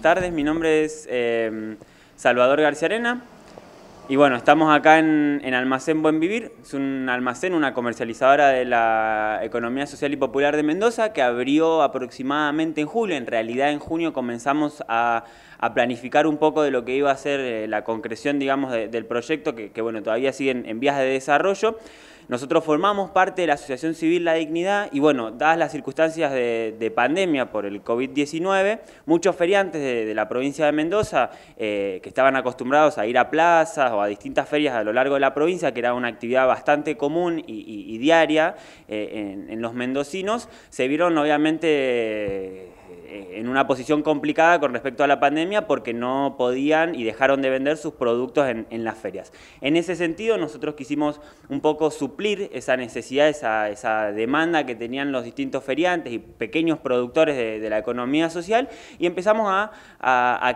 buenas tardes. Mi nombre es em, Salvador García Arena. Y bueno, estamos acá en, en, Almacén Buen Vivir. Es un almacén, una comercializadora de la economía social y popular de Mendoza que abrió aproximadamente en julio. En realidad en junio comenzamos a, a planificar un poco de lo que iba a ser eh, la concreción, digamos, del proyecto, que, bueno, todavía sigue en, en vías de desarrollo. Nosotros formamos parte de la Asociación Civil La Dignidad y bueno, dadas las circunstancias de, pandemia por el COVID-19, muchos feriantes de, la provincia de Mendoza eh, que estaban acostumbrados a ir a plazas o a distintas ferias a lo largo de la provincia, que era una actividad bastante común y, diaria eh, en, los mendocinos, se vieron obviamente en una posición complicada con respecto a la pandemia porque no podían y dejaron de vender sus productos en, las ferias. En ese sentido, nosotros quisimos un poco suplir esa necesidad, esa, demanda que tenían los distintos feriantes y pequeños productores de, la economía social y empezamos a,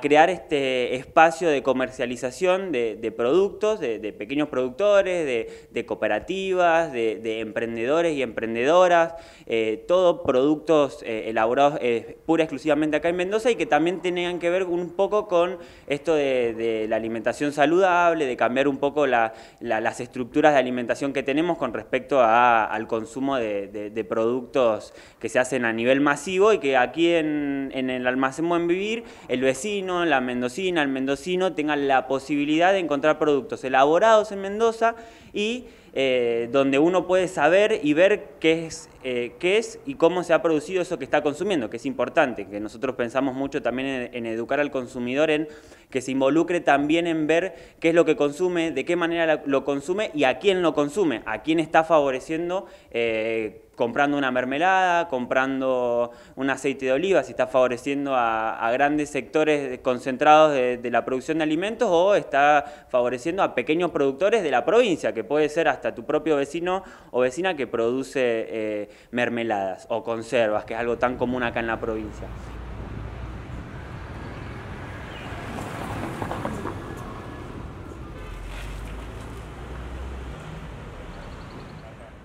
crear este espacio de comercialización de, productos, de, pequeños productores, de, cooperativas, de, emprendedores y emprendedoras, eh, todo productos eh, elaborados eh, puramente exclusivamente acá en Mendoza y que también tenían que ver un poco con esto de, la alimentación saludable, de cambiar un poco las estructuras de alimentación que tenemos con respecto al consumo de, productos que se hacen a nivel masivo y que aquí en, en el almacén Buen Vivir, el vecino, la mendocina, el mendocino tengan la posibilidad de encontrar productos elaborados en Mendoza y eh, donde uno puede saber y ver qué es, eh, qué es y cómo se ha producido eso que está consumiendo, que es importante, que nosotros pensamos mucho también en, educar al consumidor, en que se involucre también en ver qué es lo que consume, de qué manera lo consume y a quién lo consume, a quién está favoreciendo. Eh, comprando una mermelada, comprando un aceite de oliva, si está favoreciendo a, grandes sectores concentrados de, la producción de alimentos o está favoreciendo a pequeños productores de la provincia, que puede ser hasta tu propio vecino o vecina que produce eh, mermeladas o conservas, que es algo tan común acá en la provincia.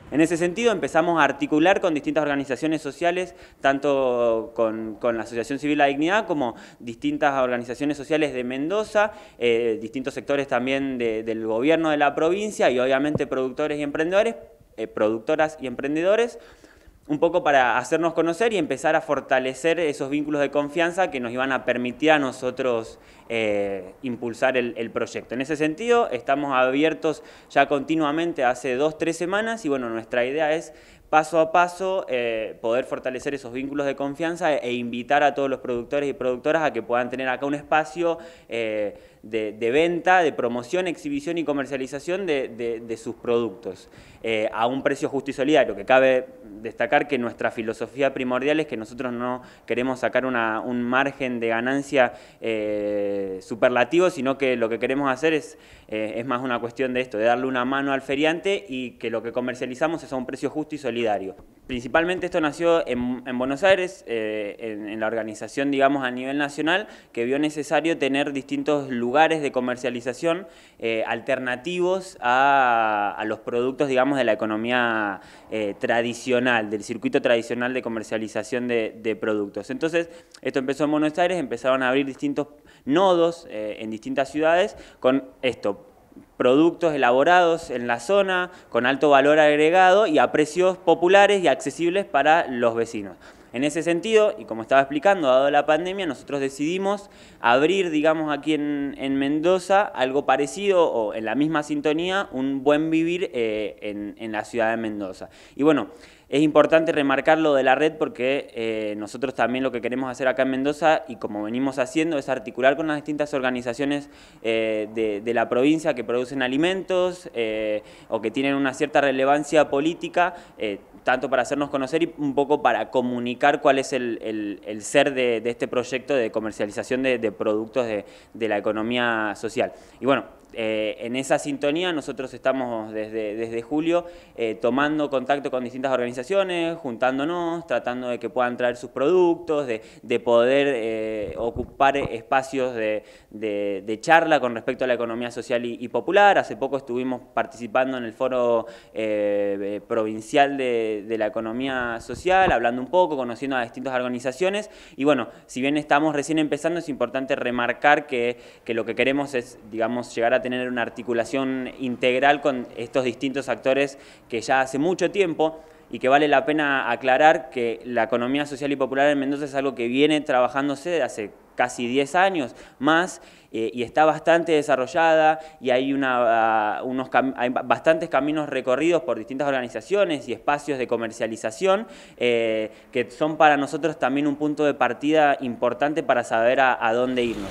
En ese sentido empezamos a articular con distintas organizaciones sociales, tanto con, la Asociación Civil La Dignidad como distintas organizaciones sociales de Mendoza, eh, distintos sectores también del gobierno de la provincia y obviamente productores y emprendedores, eh, productoras y emprendedores, un poco para hacernos conocer y empezar a fortalecer esos vínculos de confianza que nos iban a permitir a nosotros eh, impulsar el, el, proyecto. En ese sentido, estamos abiertos ya continuamente hace dos, tres semanas y bueno, nuestra idea es paso a paso eh, poder fortalecer esos vínculos de confianza e, e, invitar a todos los productores y productoras a que puedan tener acá un espacio eh, de, venta, de promoción, exhibición y comercialización de, sus productos eh, a un precio justo y solidario, que cabe destacar que nuestra filosofía primordial es que nosotros no queremos sacar un margen de ganancia superlativo, sino que lo que queremos hacer es, es más una cuestión de esto, de darle una mano al feriante y que lo que comercializamos es a un precio justo y solidario Principalmente esto nació en, Buenos Aires, eh, en, la organización, digamos, a nivel nacional, que vio necesario tener distintos lugares de comercialización eh, alternativos a, los productos, digamos, de la economía eh, tradicional, del circuito tradicional de comercialización de, de, productos. Entonces, esto empezó en Buenos Aires, empezaron a abrir distintos nodos en distintas ciudades con esto, productos elaborados en la zona con alto valor agregado y a precios populares y accesibles para los vecinos. En ese sentido, y como estaba explicando, dado la pandemia, nosotros decidimos abrir, digamos, aquí en, en Mendoza algo parecido o en la misma sintonía, un buen vivir eh, en, en la ciudad de Mendoza. Y bueno, es importante remarcar lo de la red porque eh, nosotros también lo que queremos hacer acá en Mendoza y como venimos haciendo es articular con las distintas organizaciones eh, de, la provincia que producen alimentos eh, o que tienen una cierta relevancia política, tanto para hacernos conocer y un poco para comunicar cuál es el, ser de, este proyecto de comercialización de, de productos de la economía social. Y bueno, eh, en esa sintonía nosotros estamos desde, desde julio eh, tomando contacto con distintas organizaciones, juntándonos, tratando de que puedan traer sus productos, de, poder eh, ocupar espacios de, charla con respecto a la economía social y, popular. Hace poco estuvimos participando en el foro provincial de, la economía social, hablando un poco, conociendo a distintas organizaciones. Y bueno, si bien estamos recién empezando, es importante remarcar que, que lo que queremos es, digamos, llegar a tener una articulación integral con estos distintos actores que ya hace mucho tiempo y que vale la pena aclarar que la economía social y popular en Mendoza es algo que viene trabajándose desde hace casi 10 años más eh, y está bastante desarrollada y hay, ah, unos bastantes caminos recorridos por distintas organizaciones y espacios de comercialización eh, que son para nosotros también un punto de partida importante para saber a dónde irnos.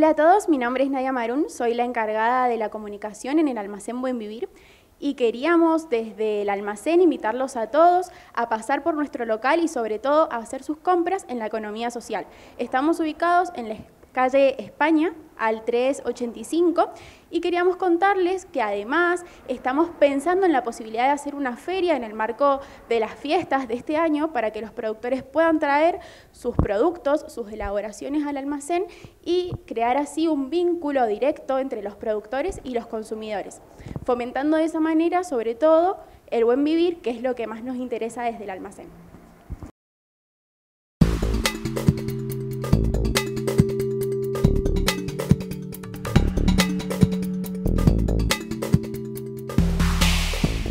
Hola a todos, mi nombre es Nadia Marún, soy la encargada de la comunicación en el almacén Buen Vivir y queríamos desde el almacén invitarlos a todos a pasar por nuestro local y sobre todo a hacer sus compras en la economía social. Estamos ubicados en la calle España, al 385 y queríamos contarles que además estamos pensando en la posibilidad de hacer una feria en el marco de las fiestas de este año para que los productores puedan traer sus productos, sus elaboraciones al almacén y crear así un vínculo directo entre los productores y los consumidores, fomentando de esa manera sobre todo el buen vivir, que es lo que más nos interesa desde el almacén.